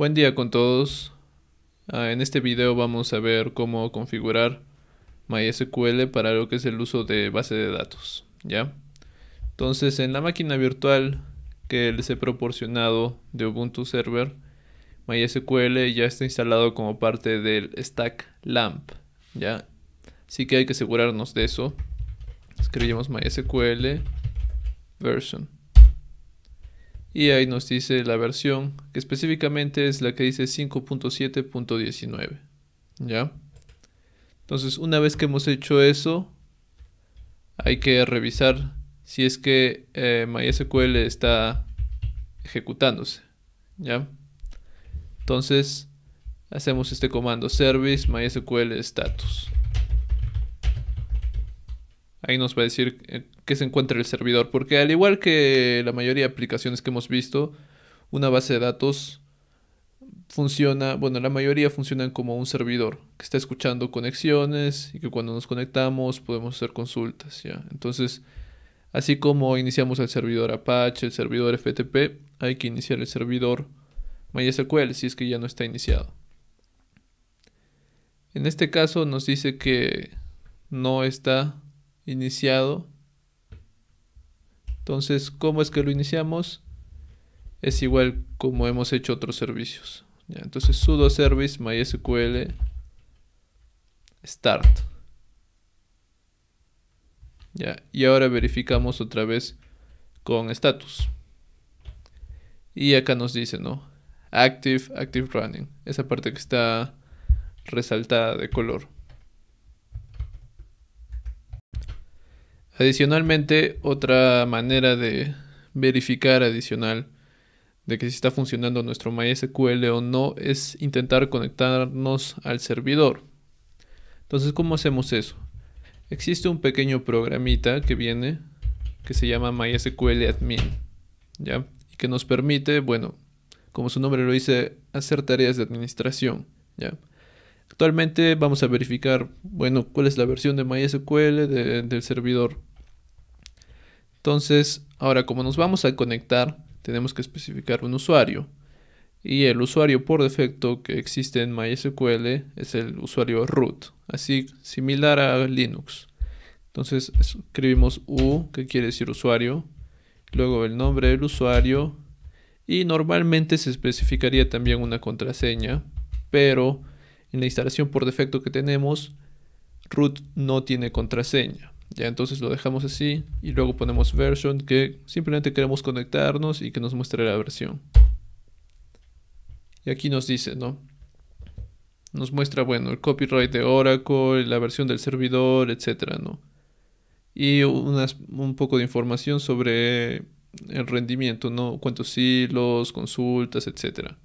Buen día con todos. Ah, en este video vamos a ver cómo configurar MySQL para lo que es el uso de base de datos. ¿ya? Entonces en la máquina virtual que les he proporcionado de Ubuntu Server, MySQL ya está instalado como parte del stack LAMP. ¿ya? Así que hay que asegurarnos de eso. Escribimos MySQL version. Y ahí nos dice la versión, que específicamente es la que dice 5.7.19. ¿Ya? Entonces, una vez que hemos hecho eso, hay que revisar si es que eh, MySQL está ejecutándose. ¿Ya? Entonces, hacemos este comando service mysql status. Ahí nos va a decir eh, que se encuentre el servidor, porque al igual que la mayoría de aplicaciones que hemos visto, una base de datos funciona, bueno, la mayoría funcionan como un servidor que está escuchando conexiones y que cuando nos conectamos podemos hacer consultas, ¿ya? Entonces, así como iniciamos el servidor Apache, el servidor FTP, hay que iniciar el servidor MySQL si es que ya no está iniciado. En este caso nos dice que no está iniciado entonces, ¿cómo es que lo iniciamos? Es igual como hemos hecho otros servicios. Entonces, sudo service mysql start. Y ahora verificamos otra vez con status. Y acá nos dice, ¿no? Active, active running. Esa parte que está resaltada de color. Adicionalmente, otra manera de verificar adicional de que si está funcionando nuestro MySQL o no es intentar conectarnos al servidor. Entonces, ¿cómo hacemos eso? Existe un pequeño programita que viene que se llama MySQL Admin, ¿ya? Y que nos permite, bueno, como su nombre lo dice, hacer tareas de administración, ¿ya? Actualmente vamos a verificar, bueno, cuál es la versión de MySQL del servidor entonces, ahora como nos vamos a conectar, tenemos que especificar un usuario. Y el usuario por defecto que existe en MySQL es el usuario root, así similar a Linux. Entonces escribimos U, que quiere decir usuario, luego el nombre del usuario y normalmente se especificaría también una contraseña, pero en la instalación por defecto que tenemos, root no tiene contraseña. Ya entonces lo dejamos así y luego ponemos version que simplemente queremos conectarnos y que nos muestre la versión. Y aquí nos dice, ¿no? Nos muestra, bueno, el copyright de Oracle, la versión del servidor, etcétera, ¿no? Y un poco de información sobre el rendimiento, ¿no? Cuántos hilos, consultas, etcétera.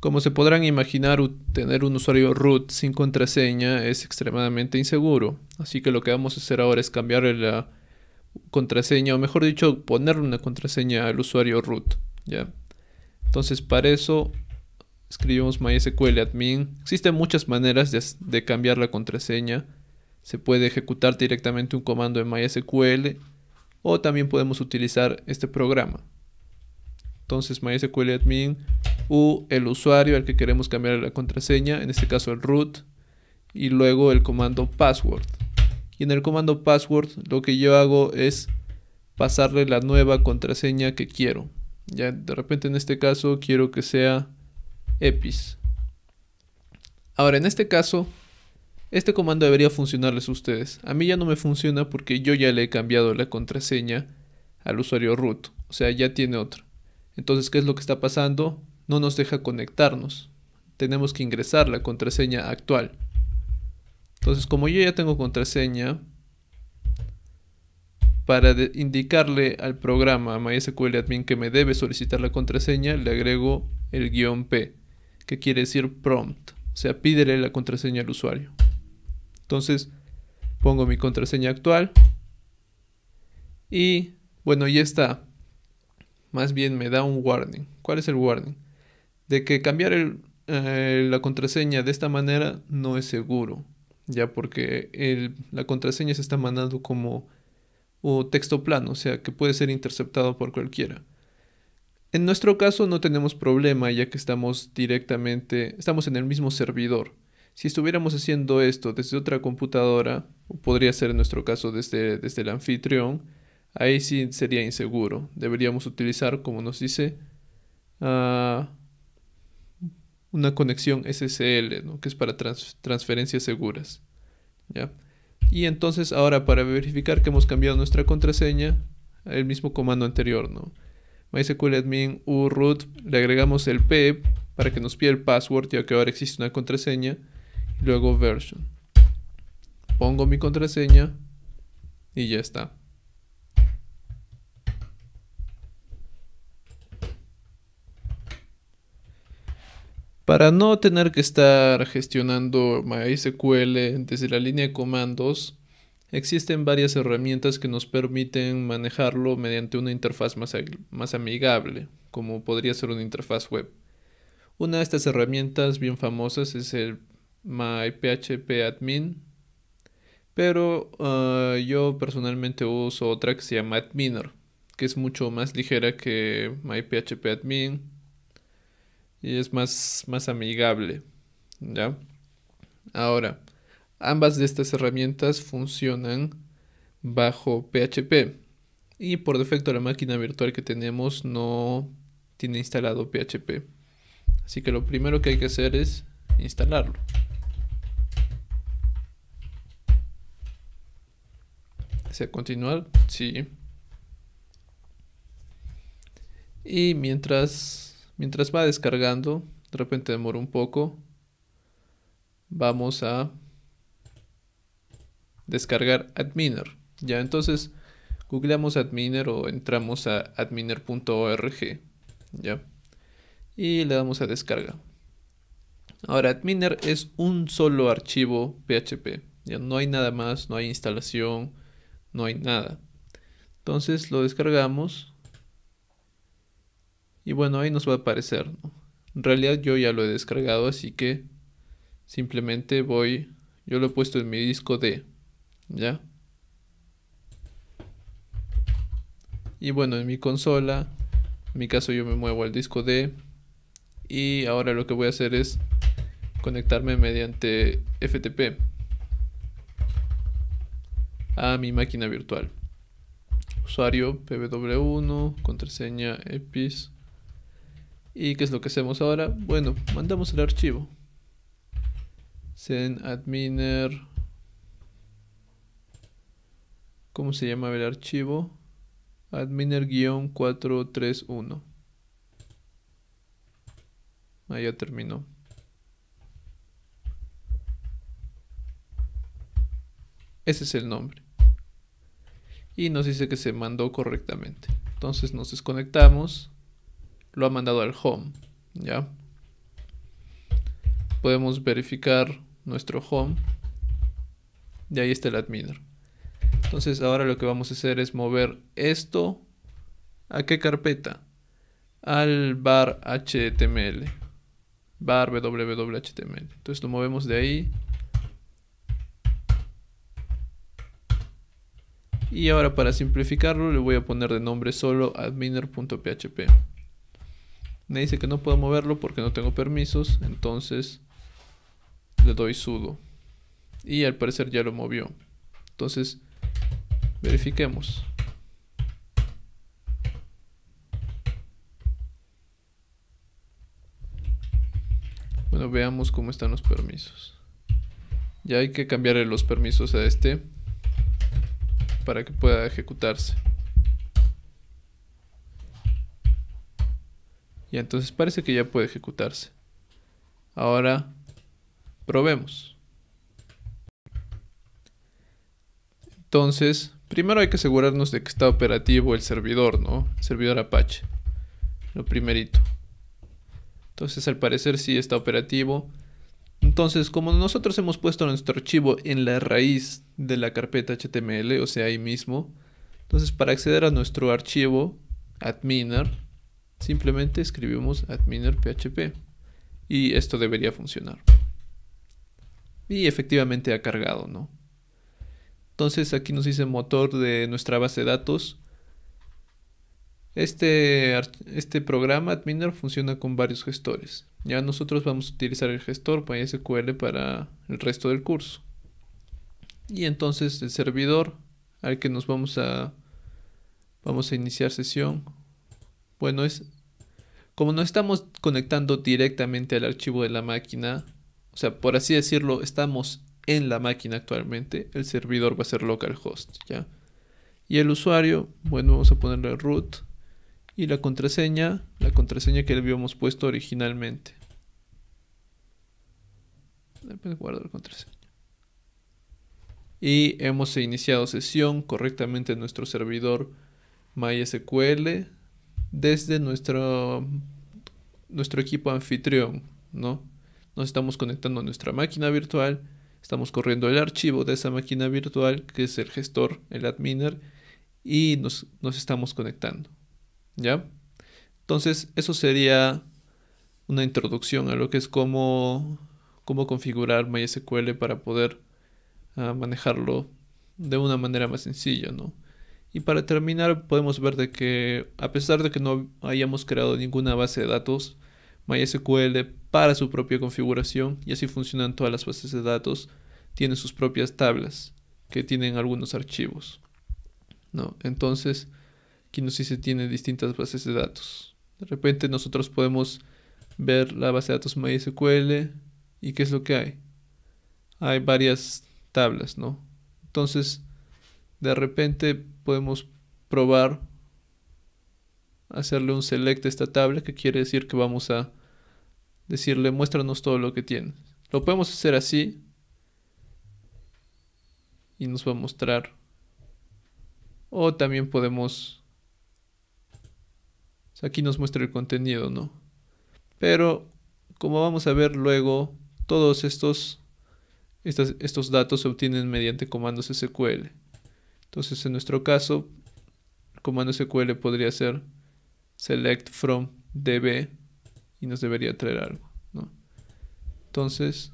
Como se podrán imaginar, tener un usuario root sin contraseña es extremadamente inseguro. Así que lo que vamos a hacer ahora es cambiar la ah, contraseña, o mejor dicho, ponerle una contraseña al usuario root. ¿ya? Entonces, para eso escribimos mysql admin. Existen muchas maneras de, de cambiar la contraseña. Se puede ejecutar directamente un comando en mysql o también podemos utilizar este programa. Entonces, MySQL admin u el usuario al que queremos cambiar la contraseña, en este caso el root, y luego el comando password. Y en el comando password lo que yo hago es pasarle la nueva contraseña que quiero. Ya de repente en este caso quiero que sea EPIS. Ahora en este caso, este comando debería funcionarles a ustedes. A mí ya no me funciona porque yo ya le he cambiado la contraseña al usuario root. O sea, ya tiene otra. Entonces, ¿qué es lo que está pasando? No nos deja conectarnos. Tenemos que ingresar la contraseña actual. Entonces, como yo ya tengo contraseña, para indicarle al programa MySQL Admin que me debe solicitar la contraseña, le agrego el guión P, que quiere decir prompt. O sea, pídele la contraseña al usuario. Entonces, pongo mi contraseña actual. Y bueno, ya está. Más bien me da un warning. ¿Cuál es el warning? De que cambiar eh, la contraseña de esta manera no es seguro. Ya porque la contraseña se está mandando como texto plano, o sea que puede ser interceptado por cualquiera. En nuestro caso no tenemos problema ya que estamos directamente, estamos en el mismo servidor. Si estuviéramos haciendo esto desde otra computadora, podría ser en nuestro caso desde, desde el anfitrión, Ahí sí sería inseguro. Deberíamos utilizar, como nos dice, ah, una conexión SSL, que es para transferencias seguras. Y entonces ahora para verificar que hemos cambiado nuestra contraseña, el mismo comando anterior, ¿no? MySQL admin root le agregamos el p para que nos pida el password, ya que ahora existe una contraseña, luego version. Pongo mi contraseña y ya está. para no tener que estar gestionando MySQL desde la línea de comandos, existen varias herramientas que nos permiten manejarlo mediante una interfaz más, amigable, como podría ser una interfaz web. Una de estas herramientas bien famosas es el admin, pero ah, yo personalmente uso otra que se llama Adminer, que es mucho más ligera que admin y es más, más amigable. ¿ya? Ahora, ambas de estas herramientas funcionan bajo PHP y por defecto la máquina virtual que tenemos no tiene instalado PHP. Así que lo primero que hay que hacer es instalarlo. ¿Se continuar? Sí. Y mientras Mientras va descargando, de repente demora un poco. Vamos a descargar Adminer. Ya, entonces googleamos Adminer o entramos a adminer.org. Ya. Y le damos a descarga. Ahora, Adminer es un solo archivo PHP. Ya no hay nada más, no hay instalación, no hay nada. Entonces lo descargamos y bueno, ahí nos va a aparecer. ¿no? En realidad yo ya lo he descargado, así que simplemente voy, yo lo he puesto en mi disco D, ¿ya? Y bueno, en mi consola, en mi caso yo me muevo al disco D y ahora lo que voy a hacer es conectarme mediante FTP a mi máquina virtual. Usuario pw 1 contraseña epis ¿Y qué es lo que hacemos ahora? Bueno, mandamos el archivo. send adminer. ¿Cómo se llama el archivo? Adminer-431. Ahí ya terminó. Ese es el nombre. Y nos dice que se mandó correctamente. Entonces nos desconectamos lo ha mandado al home, ¿ya? Podemos verificar nuestro home. Y ahí está el adminer. Entonces ahora lo que vamos a hacer es mover esto. ¿A qué carpeta? Al bar HTML. Bar www.html. Entonces lo movemos de ahí. Y ahora para simplificarlo le voy a poner de nombre solo adminer.php. Me dice que no puedo moverlo porque no tengo permisos. Entonces le doy sudo. Y al parecer ya lo movió. Entonces, verifiquemos. Bueno, veamos cómo están los permisos. Ya hay que cambiarle los permisos a este para que pueda ejecutarse. Y entonces parece que ya puede ejecutarse. Ahora probemos. Entonces, primero hay que asegurarnos de que está operativo el servidor, ¿no? servidor Apache. Lo primerito. Entonces, al parecer sí está operativo. Entonces, como nosotros hemos puesto nuestro archivo en la raíz de la carpeta HTML, o sea, ahí mismo, entonces para acceder a nuestro archivo, adminer, Simplemente escribimos adminer php y esto debería funcionar. Y efectivamente ha cargado, ¿no? Entonces aquí nos dice motor de nuestra base de datos. Este, este programa Adminer funciona con varios gestores. Ya nosotros vamos a utilizar el gestor PySQL para el resto del curso. Y entonces el servidor al que nos vamos a, vamos a iniciar sesión bueno, es como no estamos conectando directamente al archivo de la máquina, o sea, por así decirlo, estamos en la máquina actualmente, el servidor va a ser localhost, ¿ya? Y el usuario, bueno, vamos a ponerle root y la contraseña, la contraseña que le habíamos puesto originalmente. la contraseña. Y hemos iniciado sesión correctamente en nuestro servidor MySQL desde nuestro, nuestro equipo anfitrión, ¿no? Nos estamos conectando a nuestra máquina virtual, estamos corriendo el archivo de esa máquina virtual, que es el gestor, el adminer, y nos, estamos conectando, ¿ya? Entonces, eso sería una introducción a lo que es cómo, cómo configurar MySQL para poder ah, manejarlo de una manera más sencilla, ¿no? Y para terminar, podemos ver de que a pesar de que no hayamos creado ninguna base de datos, MySQL para su propia configuración, y así funcionan todas las bases de datos, tiene sus propias tablas que tienen algunos archivos. ¿no? Entonces, aquí nos dice tiene distintas bases de datos. De repente nosotros podemos ver la base de datos MySQL y qué es lo que hay. Hay varias tablas, ¿no? Entonces, de repente podemos probar hacerle un select a esta tabla que quiere decir que vamos a decirle muéstranos todo lo que tiene, Lo podemos hacer así y nos va a mostrar. O también podemos... Aquí nos muestra el contenido, ¿no? Pero como vamos a ver luego, todos estos, estos datos se obtienen mediante comandos SQL. Entonces, en nuestro caso, el comando SQL podría ser select from db y nos debería traer algo, Entonces,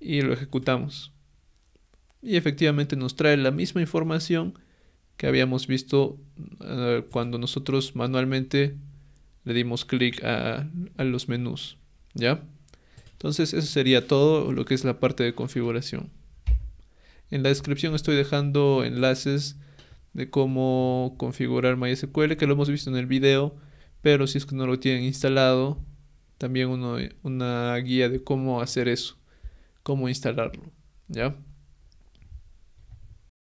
y lo ejecutamos. Y efectivamente nos trae la misma información que habíamos visto eh, cuando nosotros manualmente le dimos clic a, a los menús. ¿Ya? Entonces eso sería todo lo que es la parte de configuración. En la descripción estoy dejando enlaces de cómo configurar MySQL, que lo hemos visto en el video, pero si es que no lo tienen instalado, también una guía de cómo hacer eso, cómo instalarlo, ¿ya?